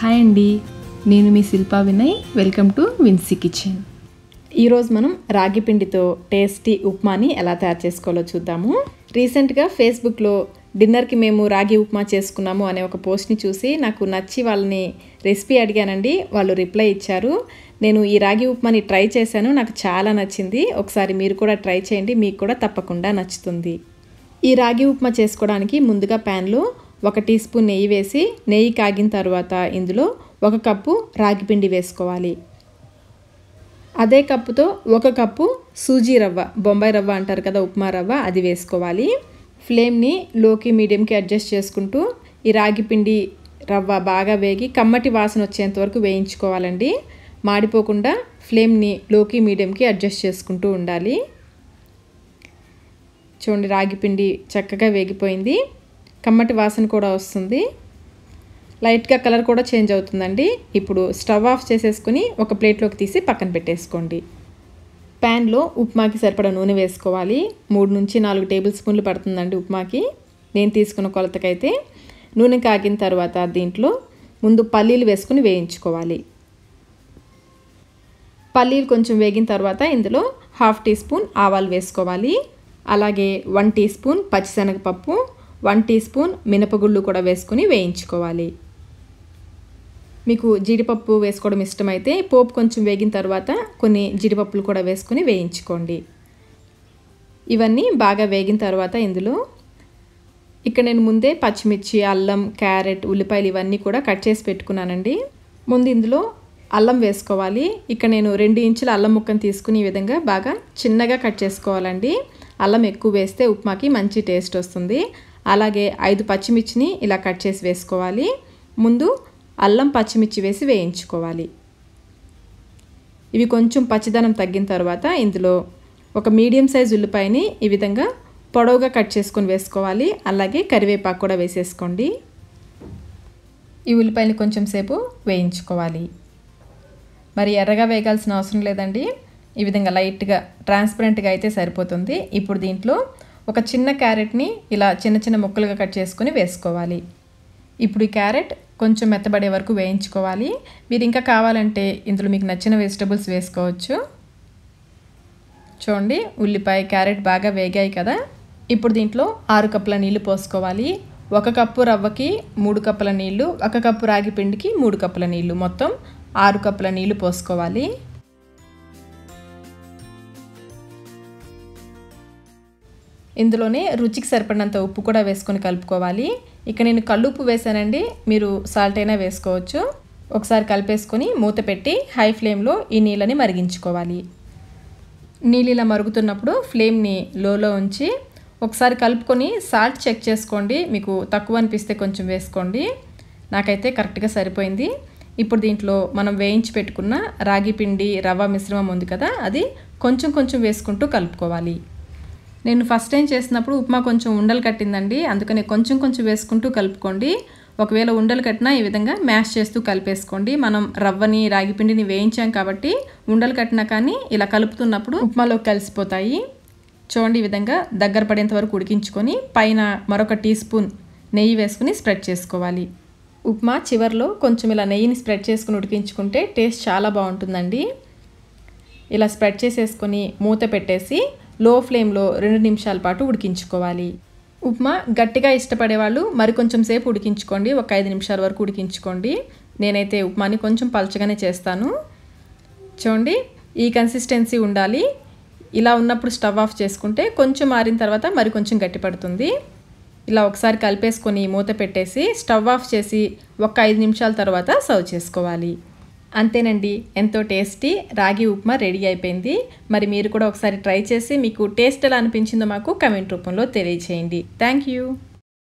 hi అండి నేను మీ శిల్పా వినయ్ వెల్కమ్ టు విన్సీ కిచెన్ ఈరోజు మనం రాగి పిండితో టేస్టీ ఉప్మాని ఎలా తయారు చేసుకోవాలో చూద్దాము రీసెంట్గా ఫేస్బుక్లో డిన్నర్కి మేము రాగి ఉప్మా చేసుకున్నాము అనే ఒక పోస్ట్ని చూసి నాకు నచ్చి వాళ్ళని రెసిపీ అడిగానండి వాళ్ళు రిప్లై ఇచ్చారు నేను ఈ రాగి ఉప్మాని ట్రై చేశాను నాకు చాలా నచ్చింది ఒకసారి మీరు కూడా ట్రై చేయండి మీకు కూడా తప్పకుండా నచ్చుతుంది ఈ రాగి ఉప్మా చేసుకోవడానికి ముందుగా ప్యాన్లో ఒక టీ స్పూన్ నెయ్యి వేసి నెయ్యి కాగిన తర్వాత ఇందులో ఒక కప్పు రాగిపిండి వేసుకోవాలి అదే కప్పుతో ఒక కప్పు సూజీ రవ్వ బొంబాయి రవ్వ అంటారు కదా ఉప్మా రవ్వ అది వేసుకోవాలి ఫ్లేమ్ని లోకి మీడియంకి అడ్జస్ట్ చేసుకుంటూ ఈ రాగిపిండి రవ్వ బాగా వేగి కమ్మటి వాసన వచ్చేంత వరకు వేయించుకోవాలండి మాడిపోకుండా ఫ్లేమ్ని లోకి మీడియంకి అడ్జస్ట్ చేసుకుంటూ ఉండాలి చూడండి రాగిపిండి చక్కగా వేగిపోయింది కమ్మటి వాసన కూడా వస్తుంది లైట్గా కలర్ కూడా చేంజ్ అవుతుందండి ఇప్పుడు స్టవ్ ఆఫ్ చేసేసుకుని ఒక ప్లేట్లోకి తీసి పక్కన పెట్టేసుకోండి ప్యాన్లో ఉప్మాకి సరిపడా నూనె వేసుకోవాలి మూడు నుంచి నాలుగు టేబుల్ స్పూన్లు పడుతుందండి ఉప్మాకి నేను తీసుకున్న కొలతకైతే నూనె కాగిన తర్వాత దీంట్లో ముందు పల్లీలు వేసుకుని వేయించుకోవాలి పల్లీలు కొంచెం వేగిన తర్వాత ఇందులో హాఫ్ టీ స్పూన్ ఆవాలు వేసుకోవాలి అలాగే వన్ టీ స్పూన్ పచ్చిశనగపప్పు వన్ టీ స్పూన్ మినపగుళ్ళు కూడా వేసుకుని వేయించుకోవాలి మీకు జీడిపప్పు వేసుకోవడం ఇష్టమైతే పోపు కొంచెం వేగిన తర్వాత కొన్ని జీడిపప్పులు కూడా వేసుకుని వేయించుకోండి ఇవన్నీ బాగా వేగిన తర్వాత ఇందులో ఇక్కడ నేను ముందే పచ్చిమిర్చి అల్లం క్యారెట్ ఉల్లిపాయలు ఇవన్నీ కూడా కట్ చేసి పెట్టుకున్నానండి ముందు ఇందులో అల్లం వేసుకోవాలి ఇక్కడ నేను రెండు ఇంచుల అల్లం ముక్కను తీసుకుని ఈ విధంగా బాగా చిన్నగా కట్ చేసుకోవాలండి అల్లం ఎక్కువ వేస్తే ఉప్మాకి మంచి టేస్ట్ వస్తుంది అలాగే ఐదు పచ్చిమిర్చిని ఇలా కట్ చేసి వేసుకోవాలి ముందు అల్లం పచ్చిమిర్చి వేసి వేయించుకోవాలి ఇవి కొంచెం పచ్చిదనం తగ్గిన తర్వాత ఇందులో ఒక మీడియం సైజ్ ఉల్లిపాయని ఈ విధంగా పొడవుగా కట్ చేసుకొని వేసుకోవాలి అలాగే కరివేపాకు కూడా వేసేసుకోండి ఈ ఉల్లిపాయని కొంచెం సేపు వేయించుకోవాలి మరి ఎర్రగా వేయాల్సిన అవసరం లేదండి ఈ విధంగా లైట్గా ట్రాన్స్పరెంట్గా అయితే సరిపోతుంది ఇప్పుడు దీంట్లో ఒక చిన్న క్యారెట్ని ఇలా చిన్న చిన్న ముక్కలుగా కట్ చేసుకుని వేసుకోవాలి ఇప్పుడు ఈ క్యారెట్ కొంచెం మెత్తబడే వరకు వేయించుకోవాలి మీరు ఇంకా కావాలంటే ఇందులో మీకు నచ్చిన వెజిటబుల్స్ వేసుకోవచ్చు చూడండి ఉల్లిపాయ క్యారెట్ బాగా వేగాయి కదా ఇప్పుడు దీంట్లో ఆరు కప్పుల నీళ్లు పోసుకోవాలి ఒక కప్పు రవ్వకి మూడు కప్పుల నీళ్లు ఒక కప్పు రాగి పిండికి మూడు కప్పుల నీళ్లు మొత్తం ఆరు కప్పుల నీళ్లు పోసుకోవాలి ఇందులోనే రుచికి సరిపడినంత ఉప్పు కూడా వేసుకొని కలుపుకోవాలి ఇక నేను ఉప్పు వేసానండి మీరు సాల్ట్ అయినా వేసుకోవచ్చు ఒకసారి కలిపేసుకొని మూత పెట్టి హై ఫ్లేమ్లో ఈ నీళ్ళని మరిగించుకోవాలి నీళ్ళు ఇలా మరుగుతున్నప్పుడు ఫ్లేమ్ని లోలో ఉంచి ఒకసారి కలుపుకొని సాల్ట్ చెక్ చేసుకోండి మీకు తక్కువ అనిపిస్తే కొంచెం వేసుకోండి నాకైతే కరెక్ట్గా సరిపోయింది ఇప్పుడు దీంట్లో మనం వేయించి పెట్టుకున్న రాగి పిండి రవ్వ మిశ్రమం ఉంది కదా అది కొంచెం కొంచెం వేసుకుంటూ కలుపుకోవాలి నేను ఫస్ట్ టైం చేసినప్పుడు ఉప్మా కొంచెం ఉండలు కట్టిందండి అందుకని కొంచెం కొంచెం వేసుకుంటూ కలుపుకోండి ఒకవేళ ఉండలు కట్టినా ఈ విధంగా మ్యాష్ చేస్తూ కలిపేసుకోండి మనం రవ్వని రాగిపిండిని వేయించాం కాబట్టి ఉండలు కట్టినా కానీ ఇలా కలుపుతున్నప్పుడు ఉప్మాలో కలిసిపోతాయి చూడండి ఈ విధంగా దగ్గర పడేంత వరకు ఉడికించుకొని పైన మరొక టీ స్పూన్ నెయ్యి వేసుకుని స్ప్రెడ్ చేసుకోవాలి ఉప్మా చివరిలో కొంచెం ఇలా నెయ్యిని స్ప్రెడ్ చేసుకుని ఉడికించుకుంటే టేస్ట్ చాలా బాగుంటుందండి ఇలా స్ప్రెడ్ చేసేసుకొని మూత పెట్టేసి లో ఫ్లేమ్లో రెండు నిమిషాల పాటు ఉడికించుకోవాలి ఉప్మా గట్టిగా ఇష్టపడేవాళ్ళు మరి కొంచెం సేపు ఉడికించుకోండి ఒక ఐదు నిమిషాల వరకు ఉడికించుకోండి నేనైతే ఉప్మాని కొంచెం పలచగానే చేస్తాను చూడండి ఈ కన్సిస్టెన్సీ ఉండాలి ఇలా ఉన్నప్పుడు స్టవ్ ఆఫ్ చేసుకుంటే కొంచెం మారిన తర్వాత మరి కొంచెం గట్టి పడుతుంది ఇలా ఒకసారి కలిపేసుకొని మూత పెట్టేసి స్టవ్ ఆఫ్ చేసి ఒక ఐదు నిమిషాల తర్వాత సర్వ్ చేసుకోవాలి అంతేనండి ఎంతో టేస్టీ రాగి ఉప్మా రెడీ అయిపోయింది మరి మీరు కూడా ఒకసారి ట్రై చేసి మీకు టేస్ట్ ఎలా అనిపించిందో మాకు కమెంట్ రూపంలో తెలియజేయండి థ్యాంక్ యూ